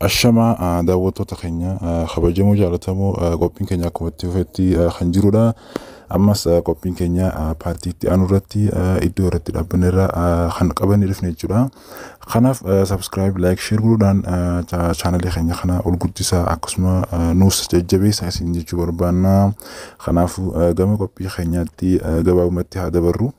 ashamaa daawwattoota keenya kabajamuu jaalatamuu qophiin keenya akkuma itti kan jirudha. Ammas qophiin keenya paartii itti aanu irratti iddoo irratti dhaabbanirra kan qaban dhufne jechuudha. Kanaaf subscribe, like, share godhuudhaan chaanalee keenya kana ol guddisaa akkasuma nuus jajjabeessaa isin jechuu barbaanna. Kanaafuu gama qophii keenyaatti gabaabumatti haa dabarru.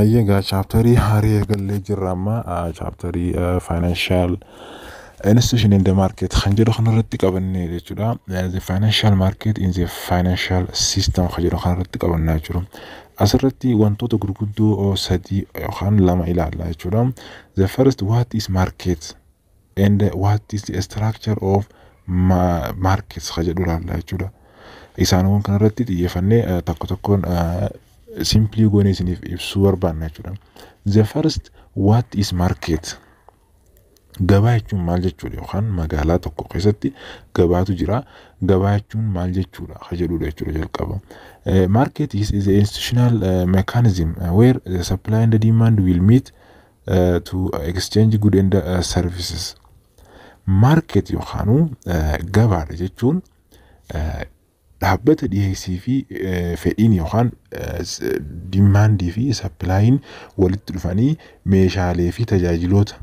hayaga chapterii hareega la jira ama chapterii financial institution in the market kan jedhu kan irratti qabannee jechuudha the financial market in the financial system kan jedhu kan irratti qabannaa jiru asirratti wantoota gurguddoo sadii yookaan lama ilaalla jechuudha the first what is market and what is the structure of markets kan jedhu ilaalla jechuudha isaaniwwan kanarratti xiyyeeffannee tokko tokkoon simply go and sniff if suwarba nachuudha. The first what is market gabaa jechuun maal jechuudha yookaan magaalaa tokko keessatti gabaatu jira gabaa jechuun maal jechuudha ka jedhudha jechuudha jalqaba. Market is, is an institutional uh, mechanism uh, where the supply and the demand will meet uh, to exchange good and uh, services. Market yookaanu uh, gabaadha jechuun uh, dhaabbata dhiheessii fi fedhiin yookaan dimaandii fi sapilaayin walitti dhufanii meeshaalee fi tajaajiloota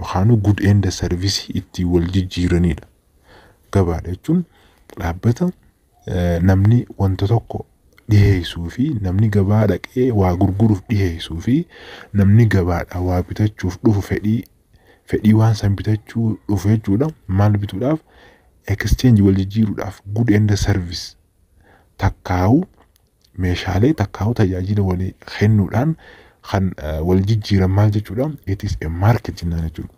yookaan good end service ittiin wal jijjiiranidha. Gabaa jechuun dhaabbata namni wanta tokko dhiheessuu fi namni gabaa dhaqee waa gurguruuf dhiheessuu fi namni gabaadha waa bitachuuf dhufu fedhii waan san bitachuu dhufu jechuudha maal bituudhaaf exchange wal jijjiiruudhaaf good end service takkaa'u meeshaalee takkaawu tajaajila walii kennuudhaan kan eh, wal jijjiiran jechuudhaan jechuudha it is a market jennaan jechuudha.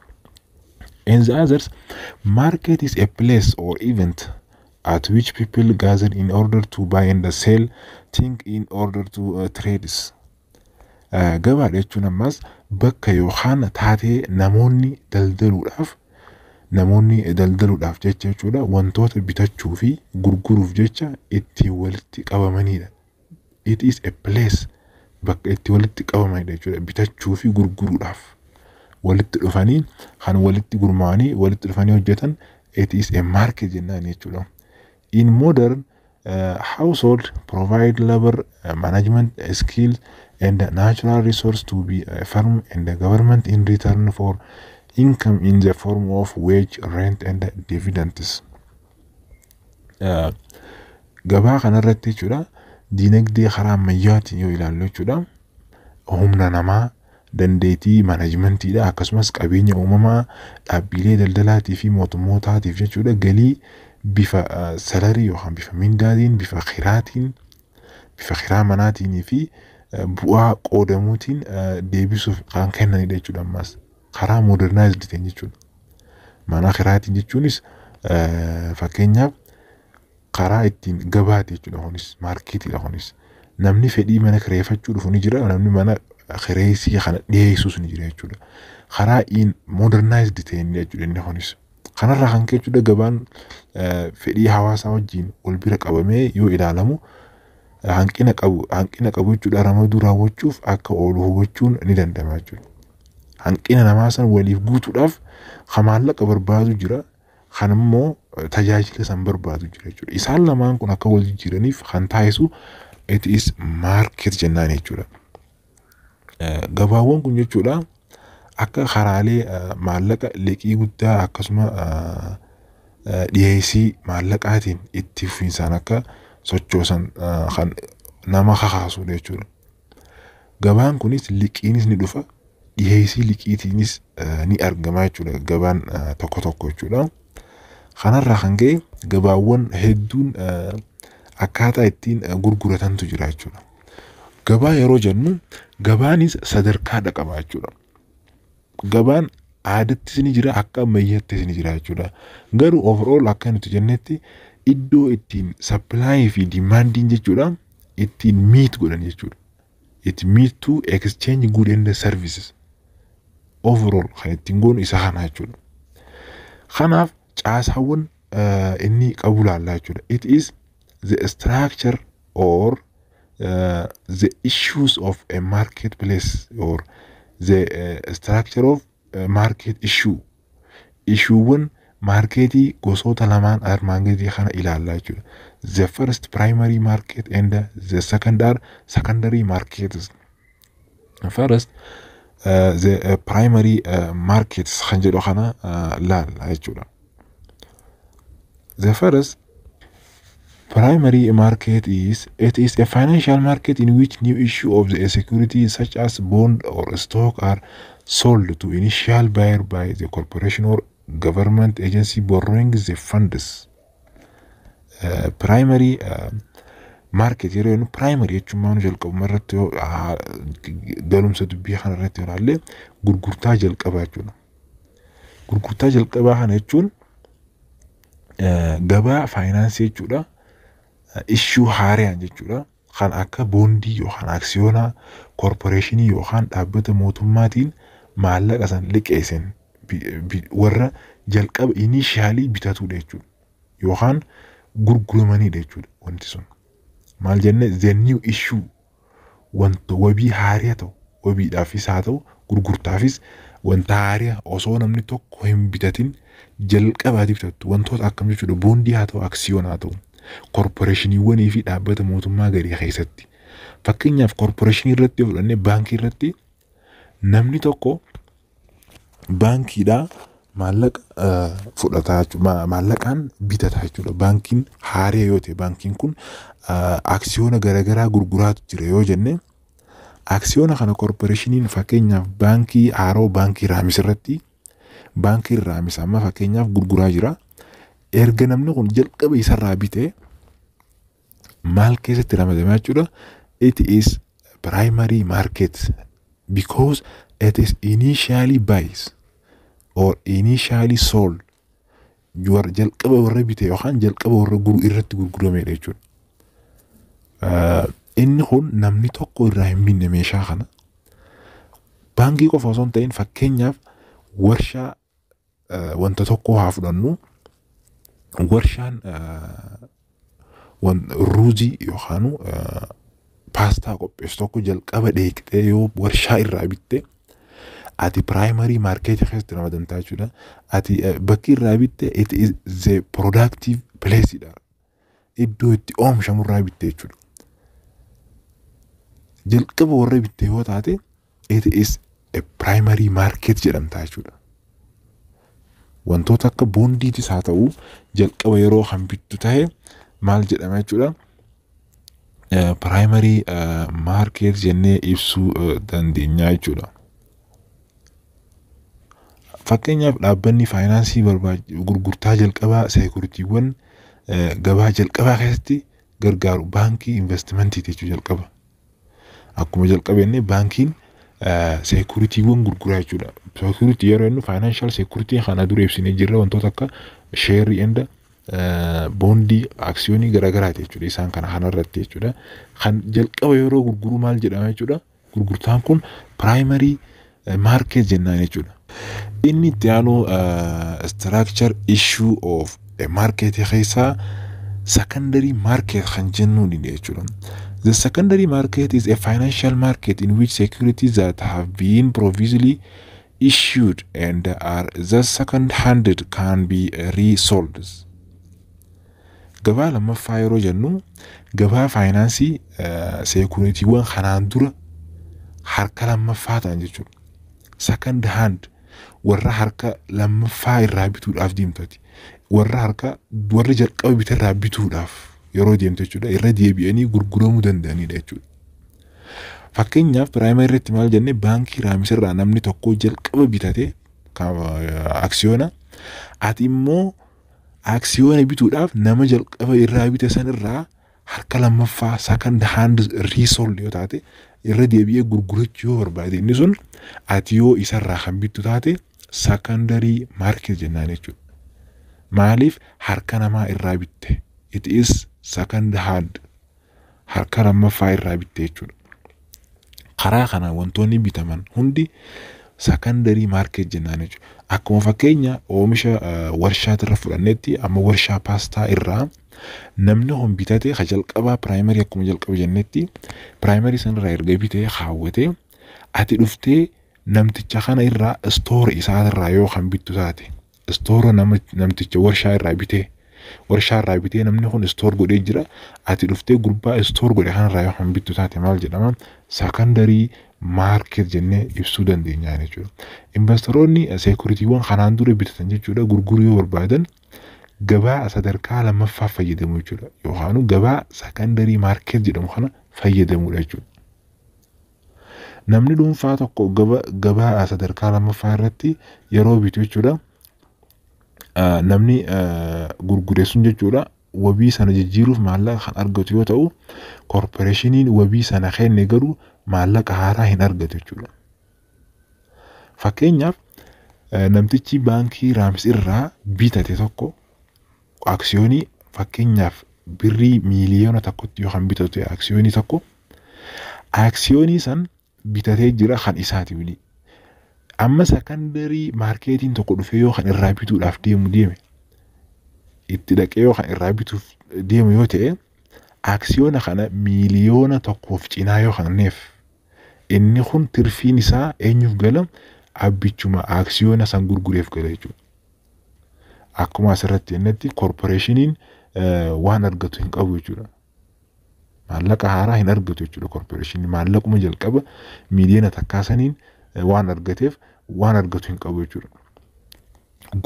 And the market is a place or event at which people gather in order to buy and sell in order to eh, trades. Eh, gabaadha jechuun ammas bakka yookaan taatee namoonni daldaluudhaaf namoonni daldaluudhaaf jecha jechuudha wantoota bitachuu fi gurguruuf jecha itti walitti qabamanidha. It is a place bakka itti walitti qabamanidha jechuudha bitachuu fi gurguruudhaaf walitti dhufanii kan walitti gurmaanii walitti dhufanii hojjetan it is a market jennaan jechuudha. In modern uh, household provide labor uh, management uh, skills and natural resource to be a firm and government in return for income in the form of wage, rent, and dividends. Uh, Gabaa kanarratti jechuudha diinagdee karaa ammayyaatiin yoo ilaallu jechuudha humna namaa dandeetii maanaajimentiidha akkasumas qabeenya uumamaa dhaabbilee daldalaatii fi mootummootaatiif jechuudha galii bifa uh, salarii yookaan bifa mindaatiin bifa kiraatiin bifa kiraa manaatiin fi uh, bu'aa qoodamuutiin deebisuuf kan kennanidha jechuudha ammas. karaa moodernaayizdiitiin jechuudha. Mana kiraatiin jechuunis eh, fakkeenyaaf karaa ittiin gabaati jechuudha kunis maarkeetiidha kunis namni fedhii mana kireeffachuu dhufu ni jira namni mana kireessii kana dhiyeessus ni jira jechuudha. Karaa in moodernaayizdi ta'een jechuudha inni kunis. Kanarraa kan gabaan eh, fedhii hawaasaa wajjin wal bira qabamee yoo ilaalamu hanqina qabu hanqina qabu jechuudha ramaduu raawwachuuf akka oolu hubachuun ni danda'ama jechuudha. hanqina namaa san waliif guutuudhaaf kan maallaqa barbaadu jira. Kan immoo eh, tajaajila san barbaadu jira jechuudha. Isaan lamaan kun akka wal jijjiiraniif kan taasisu it is market jennaan jechuudha. Eh, gabaawwan kun jechuudha akka karaalee eh, maallaqa liqii guddaa akkasuma dhiyeessii maallaqaatiin itti fufinsaan akka sochoosan kan nama kakaasu jechuudha. Gabaan kunis liqiinis ni dhufa. dhiheessii liqiitiinis ni argamaa jechuudha gabaan tokko tokko jechuudha. Kanarraa kan ka'e gabaawwan hedduun akkaataa ittiin gurguratantu jira jechuudha. Gabaa yeroo jennu gabaanis sadarkaa qaba jechuudha. Gabaan aadattis ni jira akka ammayyaattis ni jira jechuudha. Garuu overall akka nuti jennetti iddoo ittiin sappilaayii fi dimaandiin jechuudha ittiin miit godhan jechuudha. Itti miittuu to exchange good and overall kanittiin isaana jechuudha. Kanaaf caasaawwan inni qabu ilaallaa jechuudha. It is the structure or uh, the issues of a marketplace or the uh, structure of a market issue. Issuuwwan maarkeetii gosoota lamaan armaan gadii kana ilaallaa jechuudha. The first primary market and the secondary secondary markets. First the primary markets Khanjidokana Lal The first primary market is it is a financial market in which new issue of the securities such as bond or stock are sold to initial buyer by the corporation or government agency borrowing the funds. Uh, primary uh, maarkeet yeroo jennu piraayimari jechuun jalqabuma irratti galumsa dubbii kana irratti ilaalle gurgurtaa jalqabaa jechuudha. Gurgurtaa jalqabaa kana jechuun gabaa faayinaansii jechuudha. Ishuu haariyaan jechuudha. Kan akka boondii yookaan aksiyoonaa koorporeeshinii yookaan dhaabbata mootummaatiin maallaqa sana liqeessan warra jalqaba iniishaalii bitatudha jechuudha. Yookaan gurguramanidha jechuudha wanti sun. maal jenne zeenniyu ishuu wanta wabii haaria ta'u wabiidhaafis haa ta'u gurgurtaafis wanta haaria osoo namni tokko hin bitatin jalqabaatiif ta'u wantoota akkam jechuudha boondii haa ta'u aksiyoon haa ta'u korporeeshiniiwwanii fi dhaabbata mootummaa gadii keessatti fakkeenyaaf korporeeshinii irratti yoo fudhannee baankii irratti namni tokko baankiidhaa maallaqa fudhataa jechuudha. Maallaqaan bitata jechuudha. Baankiin haaree yoo ta'e baankiin kun aksiyoona garaagaraa gurguraatu jira yoo jenne aksiyoona kana korporeeshiniin fakkeenyaaf baankii haaroo baankii raamis irratti baankiin raamis amma fakkeenyaaf gurguraa jira. Erga namni kun jalqaba isarraa bitee maal keessatti ramadama jechuudha. It is primary market because it is initially buys. or initially sold jalqaba warra bite yookaan jalqaba warra guru irratti gurguramedha jechuudha. Inni kun namni tokko irraa hin binne meeshaa kana. Baankii qofa osoo hin ta'in fakkeenyaaf warshaa wanta tokko haa fudhannu warshaan ruuzii yookaan paastaa qopheessu tokko jalqaba dheeqxee yoo warshaa irraa bitte. ati piraayimarii market keessatti nama dantaa jechuudha. Ati eh, bakki irraa bitte eh, it is the productive place Iddoo itti oomishamurraa bitte eh, jechuudha. Jalqaba warra bitte yoo taate it is primary market jedhamta jechuudha. Wantoota akka boondiitis haa ta'u jalqaba yeroo kan bittu ta'e maal jedhama jechuudha. Piraayimarii maarkeet jennee ibsuu dandeenya jechuudha. Fakkeenyaaf dhaabbanni faayinaansii gurgurtaa jalqabaa seekuritiiwwan eh, gabaa jalqabaa keessatti gargaaru baankii investimentii jechuu jalqaba. Akkuma jalqaba jennee baankiin eh, seekuritiiwwan gurguraa jechuudha. Seekuritii yeroo jennu faayinaanshiyal seekuritii kana duree ibsine jirra wantoota akka sheerii enda eh, boondii aksiyoonii garaagaraati jechuudha isaan kana kanarratti jechuudha. Kan jalqaba yeroo gurguru maal jedhama jechuudha gurgurtaan kun piraayimarii maarkeet jennaan jechuudha. Inni itti aanu eh, structure issue of marketii keessaa secondary market kan jennuun jechuudha. The secondary market is a financial market in which securities that have been provisionally issued and are thus second-handed can be resold. Gabaa lammaffaa yeroo jennu gabaa faayinaansii eh, sekuritiiwwan kanaan dura harka lammaffaa ta'an jechuudha. Second hand warra harka lammaffaa irraa bituudhaaf dimtati Warra harka warra jalqaba bite irraa bituudhaaf yeroo deemte jechuudha irra deebi'anii gurguramuu danda'anidha jechuudha. Fakkeenyaaf piraayimari irratti maal jenne baankii raamisirraa namni tokko jalqaba bitate aksiyoona ati immoo aksiyoona bituudhaaf nama jalqaba irraa bita sanirraa harka lammaffaa second hand resold yoo taate irra deebi'ee gurgurachu yoo barbaade inni sun ati yoo isarraa kan bittu taate secondarii market jennaan jechuudha. Maaliif harka namaa irraa bitte it is second hand harka lammaffaa irraa bitte jechuudha. Karaa kana wantoonni bitaman hundi secondarii market jennaan jechuudha. Akkuma fakkeenya oomisha warshaa irra fudhannetti amma warshaa paastaa irraa namni kun bitatee ha jalqabaa piraayimarii akkuma jalqaba jennetti piraayimarii sanarraa erga bitee haawwatee ati dhuftee namticha kana irraa istoora isaatirraa yoo kan bittu taate istoora namticha bitee namni kun istoor godhee jira ati dhuftee gurbaa istoor godhe kanarraa yoo kan bittu taate maal jedhama sakandarii maarket jennee ibsuu dandeenya jechuudha. Investoroonni seekuritiiwwan kanaan dura bitatan jechuudha gurguruu yoo barbaadan gabaa sadarkaa lammaffaa fayyadamu jechuudha. Yookaan gabaa sakandarii jedhamu kana jechuudha. Namni dhuunfaa tokko gabaa sadarkaa lammaffaa irratti yeroo bitu jechuudha. Namni gurgure sun jechuudha wabii sana jijjiiruuf maallaqa kan argatu yoo ta'u, koorporeeshiniin wabii sana kenne garuu maallaqa haaraa hin argatu jechuudha. Fakkeenyaaf namtichi baankii Raamsirraa bitate tokko aksiyoonii fakkeenyaaf birrii miiliyoona tokkotti yookaan bitatee aksiyoonii tokko aksiyoonii san bitatee jira kan isaati isaatiif amma sakandarii maarkeetiin tokko dhufee yoo kan irraa bituudhaaf deemu deeme itti dhaqee yoo kan irraa bituuf deemu yoo ta'e aksiyoona kana miiliyoona tokkoof cinaa yoo kanneef inni kun tirfiin isaa eenyuuf gala abbichuma aksiyoona san gurgureef gala jechuudha. akkuma asirratti jennetti koorporeeshiniin waan argatu hin qabu jechuudha. Maallaqa haaraa hin argatu jechuudha koorporeeshiniin maallaquma jalqaba miidiyana takkaasaniin waan argateef waan argatu hin qabu jechuudha.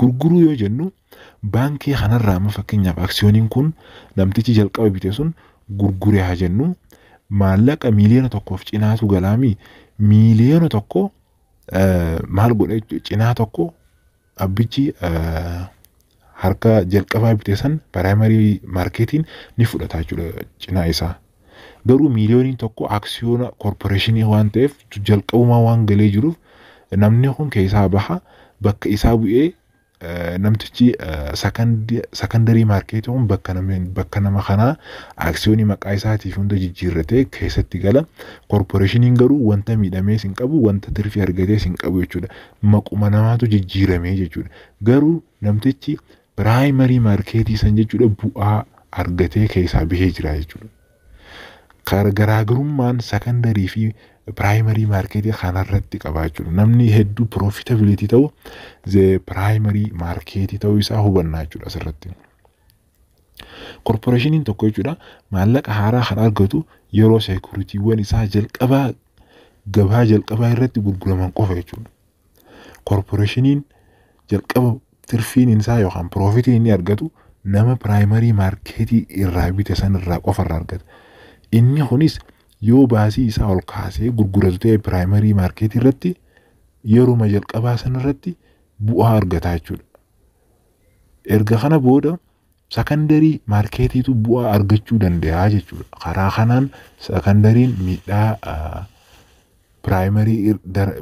Gurguruu yoo jennu baankii kanarraa amma fakkeenyaaf aksiyooniin kun namtichi jalqaba bite sun gurguree haa jennu maallaqa miiliyoona tokkoof cinaatu galaamii miiliyoona tokko maal godha cinaa tokko abbichi harka jalqabaa bite san piraayimarii maarkeetiin ni fudhata jechuudha cinaa isaa. Garuu miiliyooniin tokko aksiyoona koorporeeshinii waan ta'eef jalqabuma waan galee jiruuf namni kun keessaa baha bakka isaa bu'ee eh, namtichi eh, sakandarii maarkeetii kun bakka nama kanaa aksiyoonii maqaa isaatiif hunda jijjiirratee keessatti gala. Koorporeeshiniin garuu wanta miidhamees hin qabu wanta tirfii argatees hin qabu jechuudha. Maquma namaatu jijjiiramee jechuudha. Garuu namtichi Piraayimarii maarkeetii san jechuudha bu'aa argatee keessaa bihee jira jechuudha. Garaagarummaan sakandarii fi piraayimarii maarkeetii kanarratti jechuudha. Namni hedduu piroofitabiliitii ta'u piraayimarii maarkeetii ta'uu isaa hubannaa jechuudha asirratti. Korporeeshiniin tokko jechuudha maallaqa haaraa kan argatu yeroo seekuritiiwwan isaa jalqabaa gabaa jalqabaa irratti gurguraman qofa jechuudha. Korporeeshiniin jalqaba tirfiin isaa yookaan piroofitiin inni argatu nama piraayimarii maarkeetii irraa bite sanarraa qofarraa argata. Inni kunis yoo baasii isaa ol kaasee gurguratu ta'e piraayimarii maarkeetii irratti yeruma jalqabaa sanarratti bu'aa argata jechuudha. Erga kana booda sakandarii maarkeetiitu bu'aa argachuu danda'a jechuudha. Karaa kanaan sakandariin miidhaa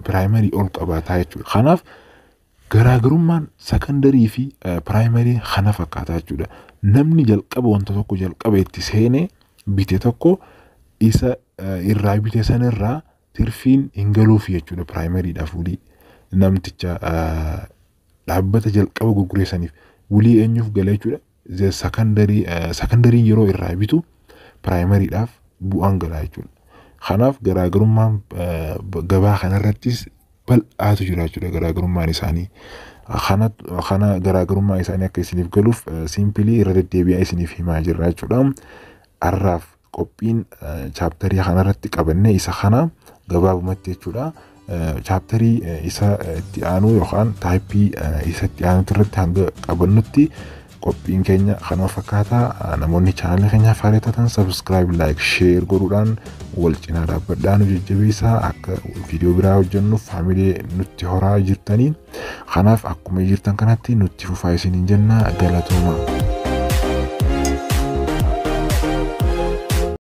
piraayimarii ol qabata jechuudha. Kanaaf Garaagarummaan sakandarii fi eh, piraayimarii kana fakkaata jechuudha. Namni jalqaba wanta tokko jalqaba itti seenee bite tokko isa eh, irraa bite sanirraa tirfiin hin galuufi jechuudha piraayimariidhaa namticha eh, dhaabbata jalqaba gurgureessaniif wulii eenyuuf gala jechuudha. Sakandarii yeroo irraa bitu piraayimariidhaaf bu'aan galaa jechuudha. Kanaaf garaagarummaan gabaa kanarrattis bal'aatu jira jechuudha garaagarummaan isaanii. Kana garaagarummaa isaanii akka isiniif galuuf simpilii irra deddeebi'aa isiniif himaa jirra jechuudha. Arraaf qophiin chaaptarii kanarratti qabannee isa kana gabaabumatti jechuudha. Chaaptarii isa itti aanu yookaan taayippii isa itti aanutu irratti hanga qabannutti qophiin keenya kanuma fakkaataa namoonni chaanalee keenyaaf haaretatan sabiskiraayib laayik sheer godhuudhaan wal cinaa dhaabbadhaa nu jajjabeessaa akka viidiyoo biraa hojjennuuf faamilii nutti horaa jirtanii kanaaf akkuma jirtan kanatti nutti fufaa isiniin jenna galatooma.